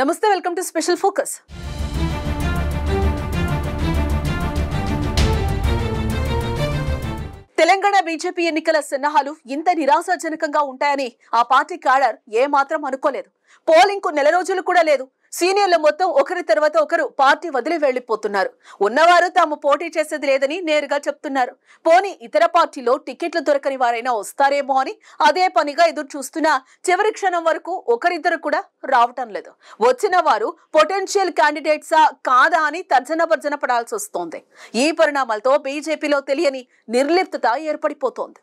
నమస్తే welcome to special focus Telangana BJP ఎన్నికల సన్నాహాలు ఇంత నిరాశాజనకంగా ఉంటాయని ఆ పార్టీ కాడర్ ఏమాత్రం అనుకోలేదు పోలింగ్కు నెల రోజులు కూడా లేదు సీనియర్లు మొత్తం ఒకరి తర్వాత ఒకరు పార్టీ వదిలి వెళ్లిపోతున్నారు ఉన్నవారు తాము పోటీ చేసేది లేదని నేరుగా చెప్తున్నారు పోని ఇతర పార్టీలో టికెట్లు దొరకని వారైనా వస్తారేమో అని అదే పనిగా ఎదురు చూస్తున్నా చివరి క్షణం వరకు ఒకరిద్దరు కూడా రావటం లేదు వచ్చిన వారు పొటెన్షియల్ క్యాండిడేట్సా కాదా అని తర్జన భర్జన పడాల్సి వస్తోంది ఈ పరిణామాలతో బీజేపీలో తెలియని నిర్లిప్తత ఏర్పడిపోతోంది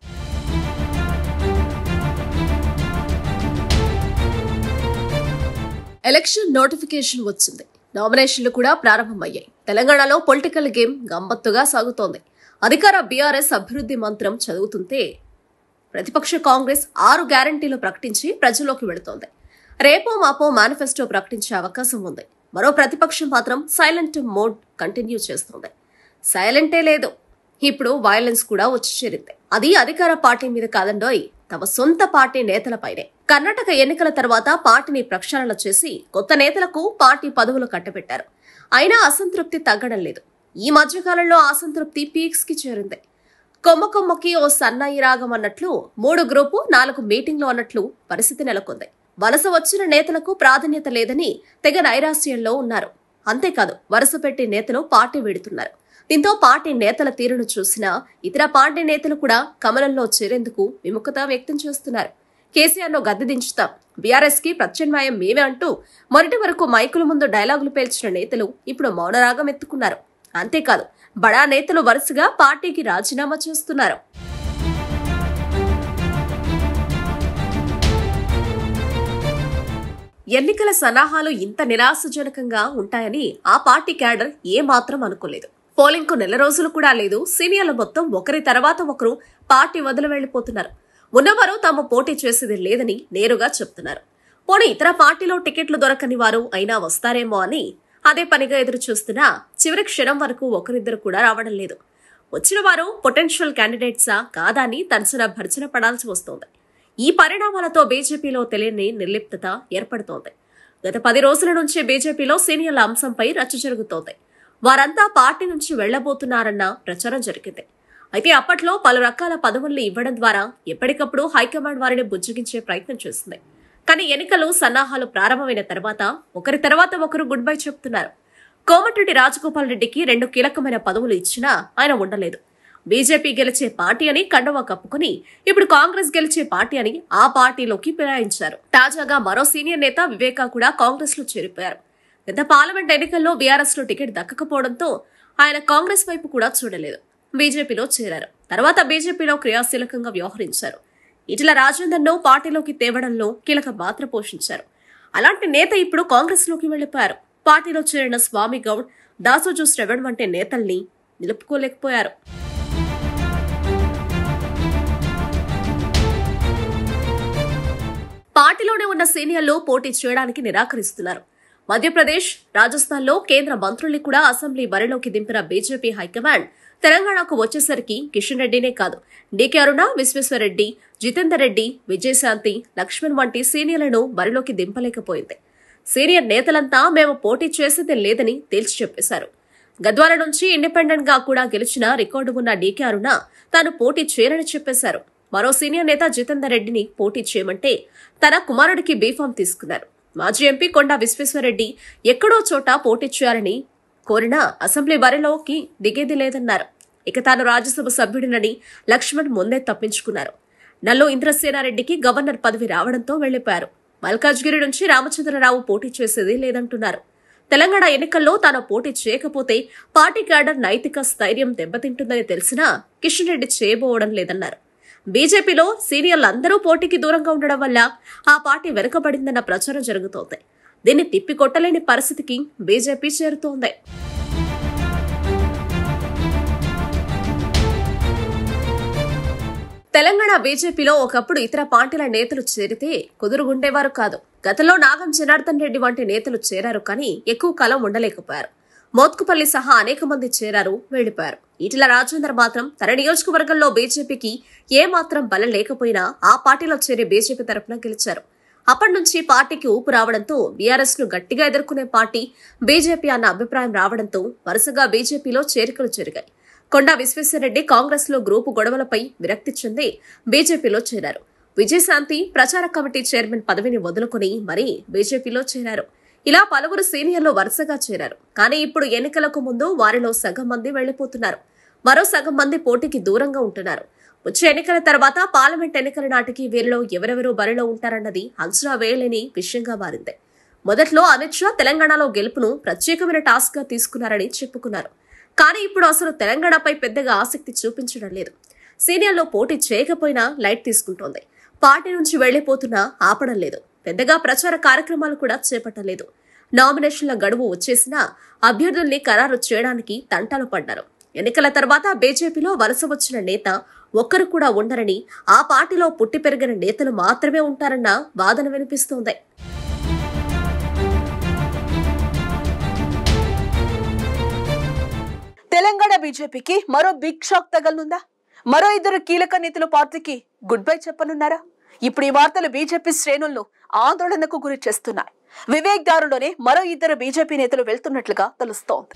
ఎలక్షన్ నోటిఫికేషన్ వచ్చింది నామినేషన్లు కూడా ప్రారంభమయ్యాయి తెలంగాణలో పొలిటికల్ గేమ్ గమ్మత్తుగా సాగుతోంది అధికార బీఆర్ఎస్ అభివృద్ధి మంత్రం చదువుతుంటే ప్రతిపక్ష కాంగ్రెస్ ఆరు గ్యారంటీలు ప్రకటించి ప్రజల్లోకి వెళుతోంది రేపో మాపో మేనిఫెస్టో ప్రకటించే అవకాశం ఉంది మరో ప్రతిపక్షం మాత్రం సైలెంట్ మోడ్ కంటిన్యూ చేస్తుంది సైలెంటే లేదు ఇప్పుడు వైలెన్స్ కూడా వచ్చి చేరింది అది అధికార పార్టీ మీద కాదండోయ్ తమ సొంత పార్టీ నేతలపైనే కర్ణాటక ఎన్నికల తర్వాత పార్టీని ప్రక్షాళన చేసి కొత్త నేతలకు పార్టీ పదవులు కట్టబెట్టారు అయినా అసంతృప్తి తగ్గడం లేదు ఈ మధ్యకాలంలో అసంతృప్తి పీక్స్ కి చేరింది కొమ్మ కొమ్మకి ఓ సన్నాయి రాగం అన్నట్లు మూడు గ్రూపు నాలుగు మీటింగ్లు అన్నట్లు పరిస్థితి నెలకొంది వలస వచ్చిన నేతలకు ప్రాధాన్యత లేదని తెగ నైరాశ్యంలో ఉన్నారు అంతేకాదు వరుస పెట్టి నేతలు పార్టీ వేడుతున్నారు దీంతో పార్టీ నేతల తీరును చూసిన ఇతర పార్టీ నేతలు కూడా కమలంలో చేరేందుకు విముఖత వ్యక్తం చేస్తున్నారు కేసీఆర్లో గద్దె దించుతాం బీఆర్ఎస్కి ప్రత్యామ్నాయం మేమే అంటూ మొదటి వరకు మైకుల ముందు డైలాగులు పేల్చిన నేతలు ఇప్పుడు మౌనరాగం ఎత్తుకున్నారు అంతేకాదు బడా నేతలు వరుసగా పార్టీకి రాజీనామా చేస్తున్నారు ఎన్నికల సన్నాహాలు ఇంత నిరాశజనకంగా ఉంటాయని ఆ పార్టీ క్యాడర్ ఏమాత్రం అనుకోలేదు పోలింగ్కు నెల రోజులు కూడా లేదు సీనియర్లు మొత్తం ఒకరి తర్వాత ఒకరు పార్టీ వదిలి వెళ్లిపోతున్నారు ఉన్నవారు తాము పోటీ చేసేది లేదని నేరుగా చెప్తున్నారు పోనీ ఇతర పార్టీలో టికెట్లు దొరకని వారు అయినా వస్తారేమో అని అదే పనిగా ఎదురు చూస్తున్నా చివరి క్షణం వరకు ఒకరిద్దరు కూడా రావడం లేదు వచ్చిన వారు పొటెన్షియల్ క్యాండిడేట్సా కాదా అని తరచున భర్జన పడాల్సి వస్తోంది ఈ పరిణామాలతో బీజేపీలో తెలియని నిర్లిప్తత ఏర్పడుతోంది గత పది రోజుల నుంచి బీజేపీలో సీనియర్ల అంశంపై రచ్చ జరుగుతోంది వారంతా పార్టీ నుంచి వెళ్లబోతున్నారన్న ప్రచారం జరిగింది అయితే అప్పట్లో పలు రకాల పదవుల్ని ఇవ్వడం ద్వారా ఎప్పటికప్పుడు హైకమాండ్ వారిని బుజ్జగించే ప్రయత్నం చేసింది కానీ ఎన్నికలు సన్నాహాలు ప్రారంభమైన తర్వాత ఒకరి తర్వాత ఒకరు గుడ్ బై చెప్తున్నారు కోమటిరెడ్డి రాజగోపాల్ రెడ్డికి రెండు కీలకమైన పదవులు ఇచ్చినా ఆయన ఉండలేదు బీజేపీ గెలిచే పార్టీ అని కండవా కప్పుకుని ఇప్పుడు కాంగ్రెస్ గెలిచే పార్టీ అని ఆ పార్టీలోకి ఫిరాయించారు తాజాగా మరో సీనియర్ నేత వివేకా కూడా కాంగ్రెస్ లో చేరిపోయారు గత పార్లమెంట్ ఎన్నికల్లో బీఆర్ఎస్ లో టికెట్ దక్కకపోవడంతో ఆయన కాంగ్రెస్ వైపు కూడా చూడలేదు బీజేపీలో చేరారు తర్వాత బీజేపీలో క్రియాశీలకంగా వ్యవహరించారు ఇటీల రాజేందర్ను పార్టీలోకి తేవడంలో కీలక పాత్ర పోషించారు అలాంటి నేత ఇప్పుడు కాంగ్రెస్లోకి వెళ్లిపోయారు పార్టీలో చేరిన స్వామి గౌడ్ దాసోజు శ్రవణ్ వంటి నేతల్ని నిలుపుకోలేకపోయారు పార్టీలోనే ఉన్న సీనియర్లు పోటీ చేయడానికి నిరాకరిస్తున్నారు మధ్యప్రదేశ్ రాజస్థాన్లో కేంద్ర మంత్రుల్ని కూడా అసెంబ్లీ బరిలోకి దింపిన బీజేపీ హైకమాండ్ తెలంగాణకు వచ్చేసరికి కిషన్ రెడ్డినే కాదు డీకే అరుణ విశ్వేశ్వరరెడ్డి జితేందర్ రెడ్డి విజయశాంతి లక్ష్మణ్ వంటి సీనియర్లను బరిలోకి దింపలేకపోయింది సీనియర్ నేతలంతా మేము పోటీ చేసేది లేదని తేల్చి చెప్పేశారు గద్వాల నుంచి ఇండిపెండెంట్ గా కూడా గెలిచిన రికార్డు ఉన్న డీకే అరుణ తాను పోటీ చేయరని చెప్పేశారు మరో సీనియర్ నేత జితేందర్ రెడ్డిని పోటీ చేయమంటే తన కుమారుడికి బీఫామ్ తీసుకున్నారు మాజీ ఎంపీ కొండా విశ్వేశ్వరరెడ్డి ఎక్కడో చోట పోటీ చేయాలని కోరినా అసెంబ్లీ బరిలోకి దిగేది లేదన్నారు ఇక తాను రాజ్యసభ సభ్యుడినని లక్ష్మణ్ ముందే తప్పించుకున్నారు నల్లో ఇంద్రసేనారెడ్డికి గవర్నర్ పదవి రావడంతో వెళ్లిపోయారు మల్కాజ్గిరి నుంచి రామచంద్రరావు పోటీ చేసేది లేదంటున్నారు తెలంగాణ ఎన్నికల్లో తాను పోటీ చేయకపోతే పార్టీ క్యాడర్ నైతిక స్థైర్యం దెబ్బతింటుందని తెలిసినా కిషన్ రెడ్డి చేయబోవడం లేదన్నారు బీజేపీలో సీనియర్లు అందరూ పోటీకి దూరంగా ఉండడం వల్ల ఆ పార్టీ వెనుకబడిందన్న ప్రచారం జరుగుతోంది దీన్ని తిప్పికొట్టలేని పరిస్థితికి బీజేపీ చేరుతోంది తెలంగాణ బీజేపీలో ఒకప్పుడు ఇతర పార్టీల నేతలు చేరితే కుదురుగుండేవారు కాదు గతంలో నాగం జనార్దన్ రెడ్డి వంటి నేతలు చేరారు కానీ ఎక్కువ కాలం ఉండలేకపోయారు మోత్కుపల్లి సహా అనేక మంది చేరారు వెళ్లిపోయారు ఈటల రాజేందర్ మాత్రం తన నియోజకవర్గంలో బీజేపీకి ఏమాత్రం బలం లేకపోయినా ఆ పార్టీలో చేరి బీజేపీ తరఫున గెలిచారు అప్పటి నుంచి పార్టీకి ఊపు రావడంతో బీఆర్ఎస్ ను గట్టిగా ఎదుర్కొనే పార్టీ బీజేపీ అన్న అభిప్రాయం రావడంతో వరుసగా బీజేపీలో చేరికలు జరిగాయి కొండా విశ్వేశ్వరరెడ్డి కాంగ్రెస్ లో గ్రూపు గొడవలపై విరక్తి చెంది బీజేపీలో చేరారు విజయశాంతి ప్రచార కమిటీ చైర్మన్ పదవిని వదులుకుని మరీ బీజేపీలో చేరారు ఇలా పలువురు సీనియర్లు వరుసగా చేరారు కానీ ఇప్పుడు ఎన్నికలకు ముందు వారిలో సగం మంది వెళ్లిపోతున్నారు మరో సగం మంది పోటీకి దూరంగా ఉంటున్నారు వచ్చే ఎన్నికల తర్వాత పార్లమెంట్ ఎన్నికల నాటికి వీరిలో ఎవరెవరు బరిలో ఉంటారన్నది అంచనా వేయలేని విషయంగా మారింది మొదట్లో అమిత్ షా తెలంగాణలో గెలుపును ప్రత్యేకమైన టాస్క్ గా తీసుకున్నారని చెప్పుకున్నారు కానీ ఇప్పుడు అసలు తెలంగాణపై పెద్దగా ఆసక్తి చూపించడం లేదు సీనియర్లో పోటీ చేయకపోయినా లైట్ తీసుకుంటోంది పార్టీ నుంచి వెళ్లిపోతున్నా ఆపడం లేదు పెద్దగా ప్రచార కార్యక్రమాలు కూడా చేపట్టలేదు నామినేషన్ల గడువు వచ్చేసినా అభ్యర్థుల్ని ఖరారు చేయడానికి తంటాలు పడ్డారు ఎన్నికల తర్వాత బీజేపీలో వలస వచ్చిన నేత ఒక్కరు కూడా ఉండరని ఆ పార్టీలో పుట్టి పెరిగిన నేతలు మాత్రమే ఉంటారన్న వాదన వినిపిస్తోంది తెలంగాణ బీజేపీకి మరో బిగ్ షాక్ తగలనుందా మరో ఇద్దరు కీలక నేతలు పార్టీకి గుడ్ బై చెప్పనున్నారా ఇప్పుడు ఈ వార్తలు బీజేపీ శ్రేణుల్లో ఆందోళనకు గురి చేస్తున్నాయి వివేక్ దారులోనే మరో ఇద్దరు బీజేపీ నేతలు వెళ్తున్నట్లుగా తెలుస్తోంది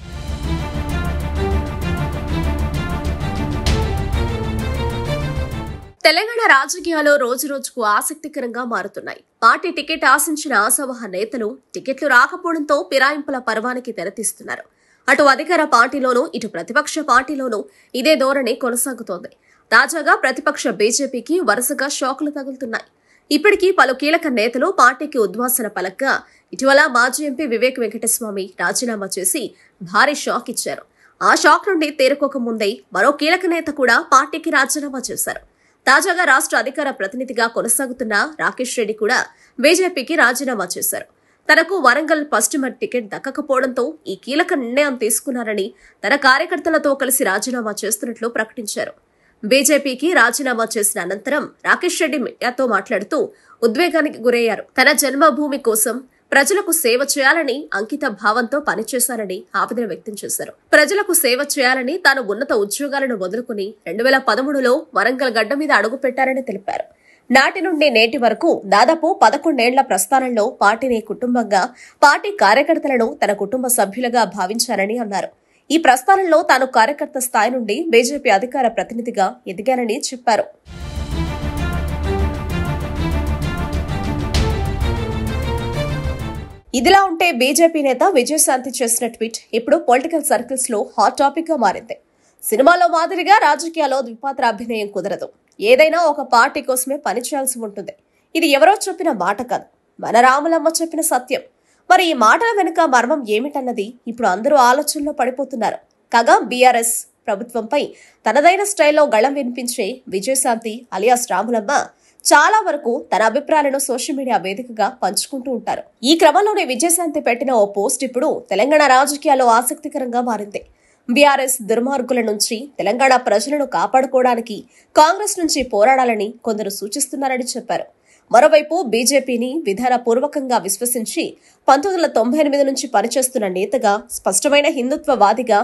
తెలంగాణ రాజకీయాలు రోజు రోజుకు ఆసక్తికరంగా మారుతున్నాయి పార్టీ టికెట్ ఆశించిన ఆశావహ నేతలు టికెట్లు రాకపోవడంతో పిరాయింపుల పర్వానికి తెరతీస్తున్నారు అటు అధికార పార్టీలోనూ ఇటు ప్రతిపక్ష పార్టీలోనూ ఇదే ధోరణి కొనసాగుతోంది తాజాగా ప్రతిపక్ష బీజేపీకి వరుసగా షాకులు తగులుతున్నాయి ఇప్పటికీ పలు కీలక నేతలు పార్టీకి ఉద్వాసన పలక్గా ఇటీవల మాజీ ఎంపీ వివేక్ వెంకటస్వామి రాజీనామా చేసి భారీ షాక్ ఇచ్చారు ఆ షాక్ నుండి తేరుకోకముందే మరో కీలక నేత కూడా పార్టీకి రాజీనామా చేశారు తాజాగా రాష్ట్ర అధికార ప్రతినిధిగా కొనసాగుతున్న రాకేష్ రెడ్డి కూడా బీజేపీకి రాజీనామా చేశారు తనకు వరంగల్ ఫస్ట్ మెట్ టికెట్ దక్కకపోవడంతో ఈ కీలక నిర్ణయం తీసుకున్నారని తన కార్యకర్తలతో కలిసి రాజీనామా చేస్తున్నట్లు ప్రకటించారు బీజేపీకి రాజీనామా చేసిన అనంతరం రాకేష్ రెడ్డి మీడియాతో మాట్లాడుతూ ఉద్వేగానికి గురయ్యారు తన జన్మభూమి కోసం ప్రజలకు సేవ చేయాలని అంకిత భావంతో పనిచేశారని ఆవేదన వ్యక్తం చేశారు ప్రజలకు సేవ చేయాలని తాను ఉన్నత ఉద్యోగాలను వదులుకుని రెండు వేల పదమూడులో వరంగల్ గడ్డ మీద అడుగుపెట్టారని తెలిపారు నాటి నుండి నేటి వరకు దాదాపు పదకొండేళ్ల ప్రస్థానంలో పార్టీని కుటుంబంగా పార్టీ కార్యకర్తలను తన కుటుంబ సభ్యులుగా భావించారని అన్నారు ఈ ప్రస్థానంలో తాను కార్యకర్త స్థాయి నుండి బీజేపీ అధికార ప్రతినిధిగా ఎదిగానని చెప్పారు ఇదిలా ఉంటే బీజేపీ నేత విజయశాంతి చేసిన ట్వీట్ ఇప్పుడు పొలిటికల్ సర్కిల్స్ లో హాట్ టాపిక్ గా మారింది సినిమాలో మాదిరిగా రాజకీయాల్లో ద్విపాత్ర అభినయం కుదరదు ఏదైనా ఒక పార్టీ కోసమే పనిచేయాల్సి ఉంటుంది ఇది ఎవరో చెప్పిన మాట కాదు మన రాములమ్మ చెప్పిన సత్యం మరి ఈ మాటల వెనుక మర్మం ఏమిటన్నది ఇప్పుడు అందరూ ఆలోచనలో పడిపోతున్నారు కాగా బీఆర్ఎస్ ప్రభుత్వంపై తనదైన స్టైల్లో గళం వినిపించే విజయశాంతి అలియాస్ రాములమ్మ చాలా వరకు తన అభిప్రాయాలను సోషల్ మీడియా వేదికగా పంచుకుంటూ ఉంటారు ఈ క్రమంలోనే విజయశాంతి పెట్టిన ఓ పోస్ట్ ఇప్పుడు తెలంగాణ రాజకీయాల్లో ఆసక్తికరంగా మారింది బీఆర్ఎస్ దుర్మార్గుల నుంచి తెలంగాణ ప్రజలను కాపాడుకోవడానికి కాంగ్రెస్ నుంచి పోరాడాలని కొందరు సూచిస్తున్నారని చెప్పారు మరోవైపు బీజేపీని విధానపూర్వకంగా విశ్వసించి పంతొమ్మిది వందల తొంభై ఎనిమిది నుంచి పనిచేస్తున్న నేతగా స్పష్టమైన హిందుత్వవాదిగా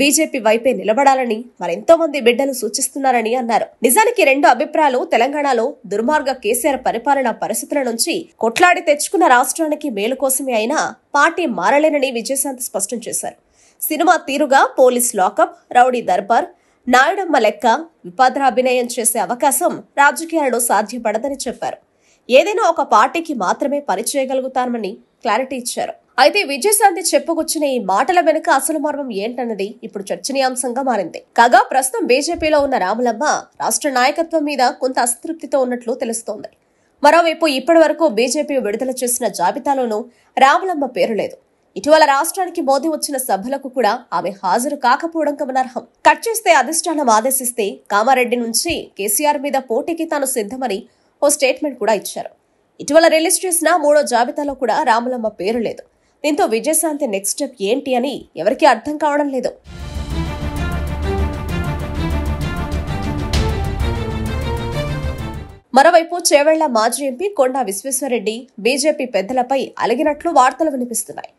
బీజేపీ వైపే నిలబడాలని మరెంతో మంది బిడ్డలు సూచిస్తున్నారని అన్నారు నిజానికి రెండు అభిప్రాయాలు తెలంగాణలో దుర్మార్గ కేసీఆర్ పరిపాలన పరిస్థితుల నుంచి కొట్లాడి తెచ్చుకున్న రాష్ట్రానికి మేలు కోసమే అయినా పార్టీ మారలేనని విజయశాంతి స్పష్టం చేశారు సినిమా తీరుగా police lockup rowdy Darbar Nayudamma లెక్క విపాద్ర అభినయం చేసే అవకాశం రాజకీయాల్లో సాధ్యపడదని చెప్పారు ఏదైనా ఒక పార్టీకి మాత్రమే పనిచేయగలుగుతామని క్లారిటీ ఇచ్చారు అయితే విజయశాంతి చెప్పుకొచ్చిన ఈ మాటల వెనుక అసలు మార్గం ఏంటన్నది ఇప్పుడు చర్చనీయాంశంగా మారింది కాగా ప్రస్తుతం బీజేపీలో ఉన్న రాములమ్మ రాష్ట్ర నాయకత్వం మీద కొంత అసంతృప్తితో ఉన్నట్లు తెలుస్తోంది మరోవైపు ఇప్పటి వరకు బీజేపీ విడుదల చేసిన జాబితాలోనూ రాములమ్మ పేరు లేదు ఇటీవల రాష్ట్రానికి మోదీ వచ్చిన సభలకు కూడా ఆమె హాజరు కాకపోవడం గమనార్హం కట్ చేస్తే అధిష్టానం ఆదేశిస్తే కామారెడ్డి నుంచి కేసీఆర్ మీద పోటీకి తాను సిద్ధమని ఓ స్టేట్మెంట్ కూడా ఇచ్చారు ఇటీవల రిలీజ్ చేసిన మూడో జాబితాలో కూడా రాములమ్మ పేరు లేదు దీంతో విజయశాంతి నెక్స్ట్ స్టెప్ ఏంటి అని ఎవరికీ అర్థం కావడం లేదు మరోవైపు చేవెళ్ల మాజీ ఎంపీ కొండా విశ్వేశ్వరరెడ్డి బీజేపీ పెద్దలపై అలిగినట్లు వార్తలు వినిపిస్తున్నాయి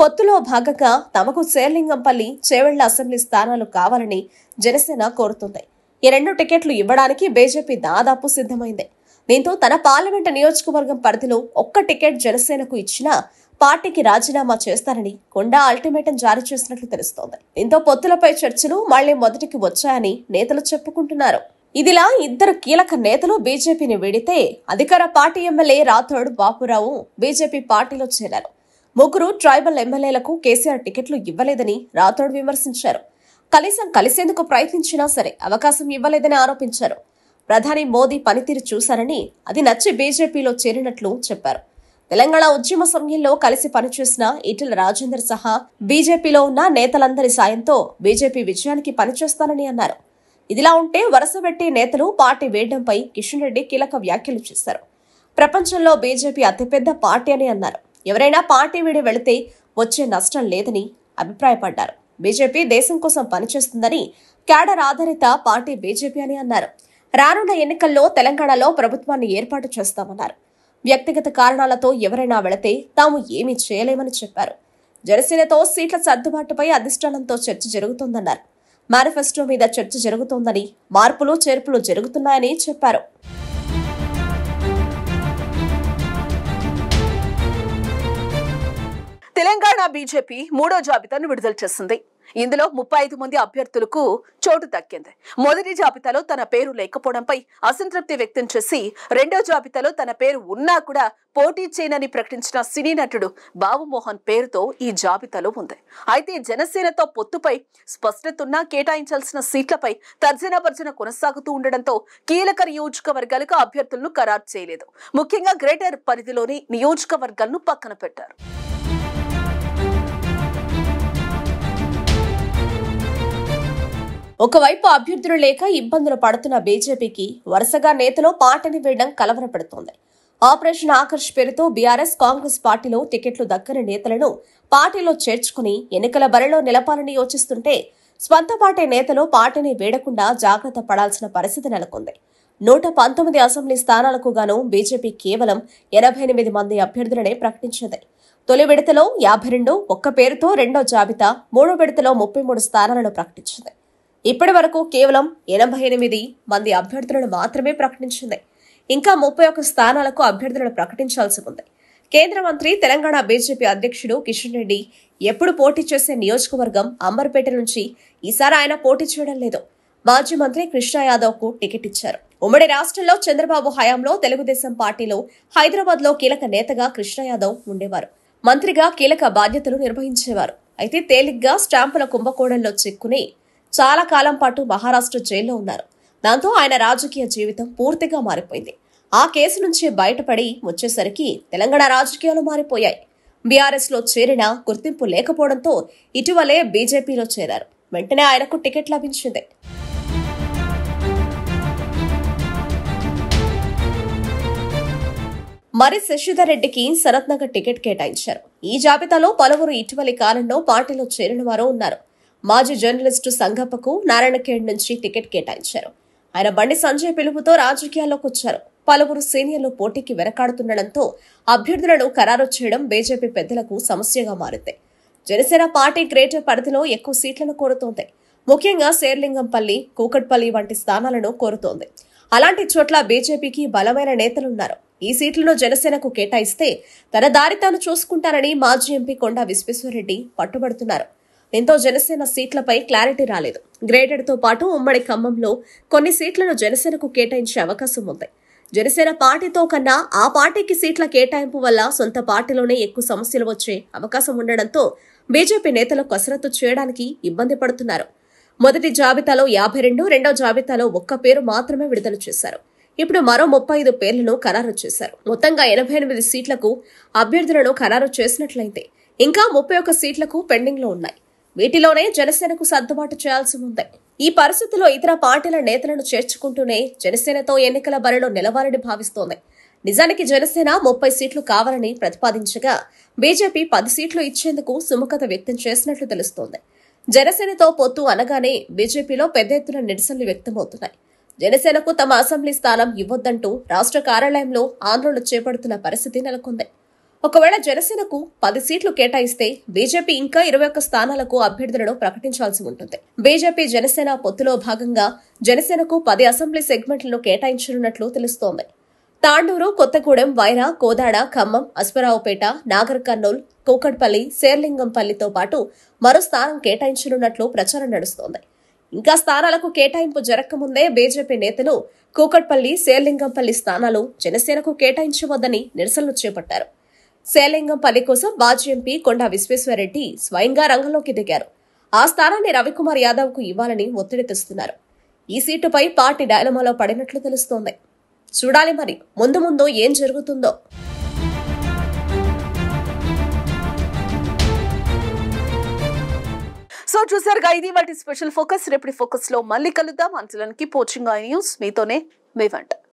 పొత్తులో భాగంగా తమకు శేర్లింగంపల్లి చేవెళ్ల అసెంబ్లీ స్థానాలు కావాలని జనసేన కోరుతుంది ఈ రెండు టికెట్లు ఇవ్వడానికి బీజేపీ దాదాపు సిద్ధమైంది దీంతో తన పార్లమెంటు నియోజకవర్గం పరిధిలో ఒక్క టికెట్ జనసేనకు ఇచ్చినా పార్టీకి రాజీనామా చేస్తారని కొండా అల్టిమేటం జారీ చేసినట్లు తెలుస్తోంది దీంతో పొత్తులపై చర్చలు మళ్లీ మొదటికి వచ్చాయని నేతలు చెప్పుకుంటున్నారు ఇదిలా ఇద్దరు కీలక నేతలు బీజేపీని వీడితే అధికార party MLA Rathod Bapurao BJP పార్టీలో చేరారు ముగ్గురు ట్రైబల్ ఎమ్మెల్యేలకు కేసీఆర్ టికెట్లు ఇవ్వలేదని రాథోడ్ విమర్శించారు కనీసం కలిసేందుకు ప్రయత్నించినా సరే అవకాశం ఇవ్వలేదని ఆరోపించారు ప్రధాని మోదీ పనితీరు చూశారని అది నచ్చి బీజేపీలో చేరినట్లు చెప్పారు తెలంగాణ ఉద్యమ సమయంలో కలిసి పనిచేసిన ఈటెల రాజేందర్ సహా బీజేపీలో ఉన్న నేతలందరి సాయంతో బీజేపీ విజయానికి పనిచేస్తానని అన్నారు ఇదిలా ఉంటే వరుసబెట్టి నేతలు పార్టీ వేయడంపై కిషన్ రెడ్డి కీలక వ్యాఖ్యలు చేశారు ప్రపంచంలో బీజేపీ అతిపెద్ద పార్టీ అని అన్నారు ఎవరైనా పార్టీ వీడి వెళితే వచ్చే నష్టం లేదని అభిప్రాయపడ్డారు బీజేపీ దేశం కోసం పనిచేస్తుందని క్యాడర్ ఆధారిత పార్టీ బీజేపీ అని అన్నారు రానున్న ఎన్నికల్లో తెలంగాణలో ప్రభుత్వాన్ని ఏర్పాటు చేస్తామన్నారు వ్యక్తిగత కారణాలతో ఎవరైనా వెళితే తాము ఏమీ చేయలేమని చెప్పారు జనసేనతో సీట్ల సర్దుబాటుపై అధిష్టానంతో చర్చ జరుగుతోందన్నారు మేనిఫెస్టో మీద చర్చ జరుగుతోందని మార్పులు చేర్పులు జరుగుతున్నాయని చెప్పారు తెలంగాణ బీజేపీ మూడో జాబితాను విడుదల చేసింది ఇందులో ముప్పై ఐదు మంది అభ్యర్థులకు చోటు దక్కింది మొదటి జాబితాలో తన పేరు లేకపోవడంపై అసంతృప్తి వ్యక్తం చేసి రెండో జాబితాలో తన పేరు ఉన్నా కూడా పోటీ చేయనని ప్రకటించిన సినీ నటుడు బాబుమోహన్ పేరుతో ఈ జాబితాలో ఉంది అయితే జనసేనతో పొత్తుపై స్పష్టతున్నా కేటాయించాల్సిన సీట్లపై తర్జన భర్జన కొనసాగుతూ ఉండడంతో కీలక నియోజకవర్గాలకు అభ్యర్థులను ఖరారు చేయలేదు ముఖ్యంగా గ్రేటర్ పరిధిలోని నియోజకవర్గాలను పక్కన పెట్టారు ఒకవైపు అభ్యర్థులు లేక ఇబ్బందులు పడుతున్న బీజేపీకి వరుసగా నేతలో పార్టీని వేయడం కలవరపడుతోంది ఆపరేషన్ ఆకర్ష్ పేరుతో బీఆర్ఎస్ కాంగ్రెస్ పార్టీలో టికెట్లు దక్కని నేతలను పార్టీలో చేర్చుకుని ఎన్నికల బరిలో నిలపాలని యోచిస్తుంటే స్వంత పార్టీ నేతలు పార్టీని వేడకుండా జాగ్రత్త పడాల్సిన పరిస్థితి నెలకొంది నూట పంతొమ్మిది అసెంబ్లీ స్థానాలకు గాను బీజేపీ కేవలం ఎనభై ఎనిమిది మంది అభ్యర్థులనే ప్రకటించింది తొలి విడతలో యాభై రెండు ఒక్క పేరుతో రెండో జాబితా మూడో విడతలో ముప్పై మూడు స్థానాలను ప్రకటించింది ఇప్పటి వరకు కేవలం ఎనభై ఎనిమిది మంది అభ్యర్థులను మాత్రమే ప్రకటించింది ఇంకా ముప్పై ఒక్క స్థానాలకు అభ్యర్థులను ప్రకటించాల్సి ఉంది కేంద్ర మంత్రి తెలంగాణ బీజేపీ అధ్యక్షుడు కిషన్ రెడ్డి ఎప్పుడు పోటీ చేసే నియోజకవర్గం అంబర్పేట నుంచి ఈసారి ఆయన పోటీ చేయడం లేదు మాజీ మంత్రి కృష్ణ యాదవ్ కు టికెట్ ఇచ్చారు ఉమ్మడి రాష్ట్రంలో చంద్రబాబు హయాంలో తెలుగుదేశం పార్టీలో హైదరాబాద్ లో కీలక నేతగా కృష్ణ యాదవ్ ఉండేవారు మంత్రిగా కీలక బాధ్యతలు నిర్వహించేవారు అయితే తేలిగ్గా స్టాంపుల కుంభకోణంలో చిక్కుని చాలా కాలం పాటు మహారాష్ట్ర జైల్లో ఉన్నారు దాంతో ఆయన రాజకీయ జీవితం పూర్తిగా మారిపోయింది ఆ కేసు నుంచి బయటపడి వచ్చేసరికి తెలంగాణ రాజకీయాలు మారిపోయాయి బీఆర్ఎస్లో చేరిన గుర్తింపు లేకపోవడంతో ఇటీవలే బీజేపీలో చేరారు వెంటనే ఆయనకు టికెట్ లభించింది మరి శశిధర్ రెడ్డికి శరత్ నగర్ టికెట్ కేటాయించారు ఈ జాబితాలో పలువురు ఇటీవలి కాలంలో పార్టీలో చేరిన వారు ఉన్నారు మాజీ జర్నలిస్టు సంగప్పకు నారాయణఖేడ్ నుంచి టికెట్ కేటాయించారు ఆయన బండి సంజయ్ పిలుపుతో రాజకీయాల్లోకి వచ్చారు పలువురు సీనియర్లు పోటీకి వెనకాడుతుండటంతో అభ్యర్థులను ఖరారు చేయడం బీజేపీ పెద్దలకు సమస్యగా మారింది జనసేన పార్టీ గ్రేటర్ పరిధిలో ఎక్కువ సీట్లను కోరుతోంది ముఖ్యంగా శేర్లింగంపల్లి కూకట్పల్లి వంటి స్థానాలను కోరుతోంది అలాంటి చోట్ల బీజేపీకి బలమైన నేతలున్నారు ఈ సీట్లను జనసేనకు కేటాయిస్తే తన దారి తాను చూసుకుంటానని మాజీ ఎంపీ కొండా విశ్వేశ్వరరెడ్డి పట్టుబడుతున్నారు దీంతో జనసేన సీట్లపై క్లారిటీ రాలేదు గ్రేడెడ్తో పాటు ఉమ్మడి ఖమ్మంలో కొన్ని సీట్లను జనసేనకు కేటాయించే అవకాశం ఉంది జనసేన పార్టీతో కన్నా ఆ పార్టీకి సీట్ల కేటాయింపు వల్ల సొంత పార్టీలోనే ఎక్కువ సమస్యలు వచ్చే అవకాశం ఉండడంతో బీజేపీ నేతలు కసరత్తు చేయడానికి ఇబ్బంది పడుతున్నారు మొదటి జాబితాలో యాభై రెండు రెండో జాబితాలో ఒక్క పేరు మాత్రమే విడుదల చేశారు ఇప్పుడు మరో ముప్పై ఐదు పేర్లను ఖరారు చేశారు మొత్తంగా ఎనభై ఎనిమిది సీట్లకు అభ్యర్థులను ఖరారు చేసినట్లయితే ఇంకా ముప్పై ఒక్క సీట్లకు పెండింగ్లో ఉన్నాయి వీటిలోనే జనసేనకు సర్దుబాటు చేయాల్సి ఉంది ఈ పరిస్థితుల్లో ఇతర పార్టీల నేతలను చేర్చుకుంటూనే జనసేనతో ఎన్నికల బరిలో నిలవాలని భావిస్తోంది నిజానికి జనసేన ముప్పై సీట్లు కావాలని ప్రతిపాదించగా బీజేపీ పది సీట్లు ఇచ్చేందుకు సుముఖత వ్యక్తం చేసినట్లు తెలుస్తోంది జనసేనతో పొత్తు అనగానే బీజేపీలో పెద్ద ఎత్తున నిరసనలు వ్యక్తమవుతున్నాయి జనసేనకు తమ అసెంబ్లీ స్థానం ఇవ్వొద్దంటూ రాష్ట్ర కార్యాలయంలో ఆందోళన చేపడుతున్న పరిస్థితి నెలకొంది ఒకవేళ జనసేనకు పది సీట్లు కేటాయిస్తే బీజేపీ ఇంకా ఇరవై ఒక్క స్థానాలకు అభ్యర్థులను ప్రకటించాల్సి ఉంటుంది బీజేపీ జనసేన పొత్తులో భాగంగా జనసేనకు పది అసెంబ్లీ సెగ్మెంట్లను కేటాయించనున్నట్లు తెలుస్తోంది తాండూరు కొత్తగూడెం వైరా కోదాడ ఖమ్మం అశ్వరావుపేట నాగర్ కర్నూలు కూకట్పల్లి శేర్లింగంపల్లితో పాటు మరో స్థానం కేటాయించనున్నట్లు ప్రచారం నడుస్తోంది ఇంకా స్థానాలకు కేటాయింపు జరగకముందే బీజేపీ నేతలు కూకట్పల్లి శేర్లింగంపల్లి స్థానాలు జనసేనకు కేటాయించవద్దని నిరసనలు చేపట్టారు శేలింగం పల్లె కోసం మాజీ ఎంపీ కొండా విశ్వేశ్వరరెడ్డి స్వయంగా రంగంలోకి దిగారు ఆ స్థానాన్ని రవికుమార్ యాదవ్కు ఇవ్వాలని ఒత్తిడి తెస్తున్నారు ఈ సీటుపై పార్టీ డైలమాలో పడినట్లు తెలుస్తోంది చూడాలి మరి ముందు ముందు ఏం జరుగుతుందో సో చూసారు ఇది వాటి స్పెషల్ ఫోకస్ రేపటి ఫోకస్ లో మళ్ళీ కలుద్దాం అంతలోనికి పోచింగ్ న్యూస్ మీతోనే మేవంట వంట